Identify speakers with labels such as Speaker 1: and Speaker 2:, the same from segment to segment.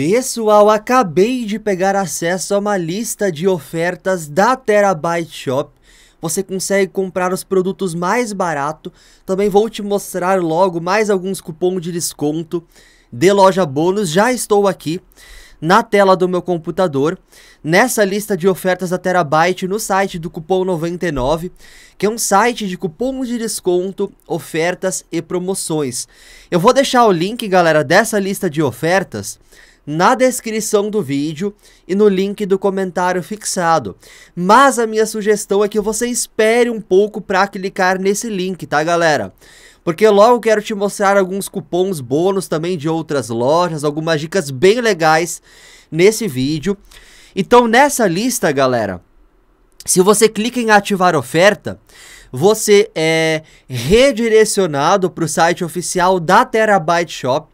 Speaker 1: Pessoal, acabei de pegar acesso a uma lista de ofertas da Terabyte Shop. Você consegue comprar os produtos mais barato. Também vou te mostrar logo mais alguns cupons de desconto de loja bônus. Já estou aqui na tela do meu computador, nessa lista de ofertas da Terabyte no site do Cupom 99, que é um site de cupons de desconto, ofertas e promoções. Eu vou deixar o link, galera, dessa lista de ofertas na descrição do vídeo e no link do comentário fixado. Mas a minha sugestão é que você espere um pouco para clicar nesse link, tá galera? Porque logo quero te mostrar alguns cupons bônus também de outras lojas, algumas dicas bem legais nesse vídeo. Então nessa lista, galera, se você clica em ativar oferta, você é redirecionado para o site oficial da Terabyte Shop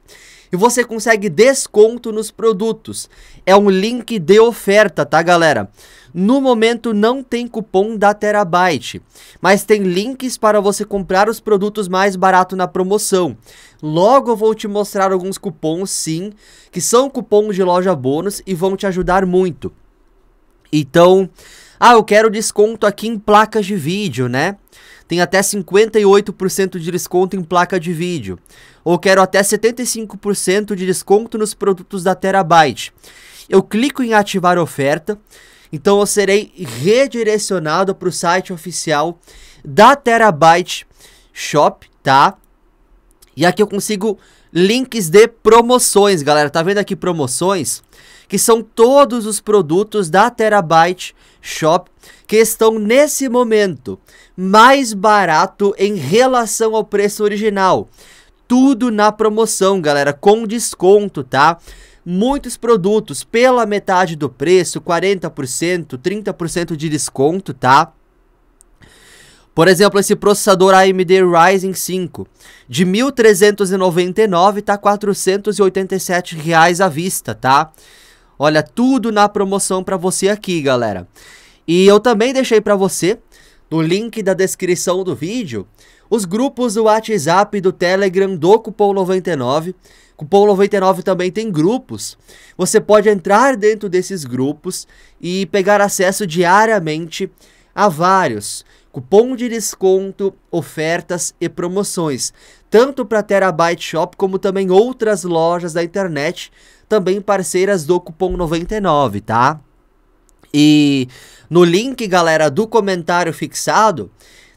Speaker 1: e você consegue desconto nos produtos. É um link de oferta, tá, galera? No momento não tem cupom da Terabyte, mas tem links para você comprar os produtos mais barato na promoção. Logo eu vou te mostrar alguns cupons, sim, que são cupons de loja bônus e vão te ajudar muito. Então, ah, eu quero desconto aqui em placas de vídeo, né? tem até 58% de desconto em placa de vídeo, ou quero até 75% de desconto nos produtos da Terabyte. Eu clico em ativar oferta, então eu serei redirecionado para o site oficial da Terabyte Shop, tá? E aqui eu consigo links de promoções, galera. Tá vendo aqui promoções? que são todos os produtos da Terabyte Shop que estão nesse momento mais barato em relação ao preço original. Tudo na promoção, galera, com desconto, tá? muitos produtos pela metade do preço, 40%, 30% de desconto, tá? Por exemplo, esse processador AMD Ryzen 5 de 1.399 tá R$ 487 reais à vista, tá? Olha, tudo na promoção para você aqui, galera. E eu também deixei para você, no link da descrição do vídeo, os grupos do WhatsApp e do Telegram do Cupom 99. Cupom 99 também tem grupos. Você pode entrar dentro desses grupos e pegar acesso diariamente a vários cupom de desconto, ofertas e promoções, tanto para Terabyte Shop como também outras lojas da internet também parceiras do Cupom 99, tá? E no link, galera, do comentário fixado,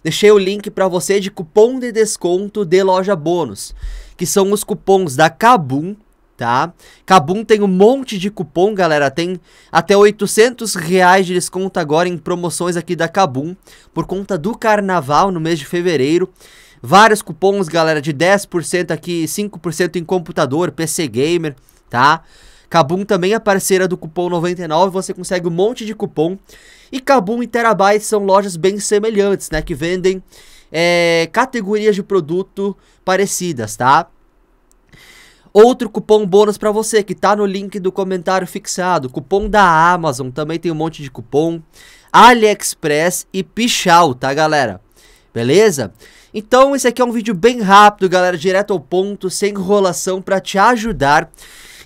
Speaker 1: deixei o link para você de cupom de desconto de loja bônus, que são os cupons da Kabum, tá? Kabum tem um monte de cupom, galera, tem até 800 reais de desconto agora em promoções aqui da Kabum, por conta do carnaval no mês de fevereiro. Vários cupons, galera, de 10% aqui, 5% em computador, PC Gamer, tá? Kabum também é parceira do cupom 99, você consegue um monte de cupom. E Kabum e Terabyte são lojas bem semelhantes, né? Que vendem é, categorias de produto parecidas, tá? Outro cupom bônus para você que tá no link do comentário fixado, cupom da Amazon, também tem um monte de cupom, AliExpress e Pichal, tá galera? Beleza? Então esse aqui é um vídeo bem rápido, galera, direto ao ponto, sem enrolação para te ajudar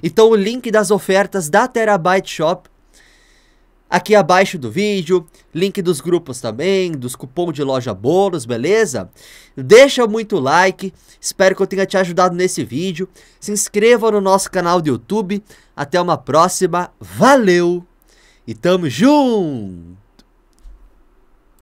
Speaker 1: então o link das ofertas da Terabyte Shop aqui abaixo do vídeo, link dos grupos também, dos cupom de loja bônus, beleza? Deixa muito like, espero que eu tenha te ajudado nesse vídeo, se inscreva no nosso canal do YouTube, até uma próxima, valeu e tamo junto!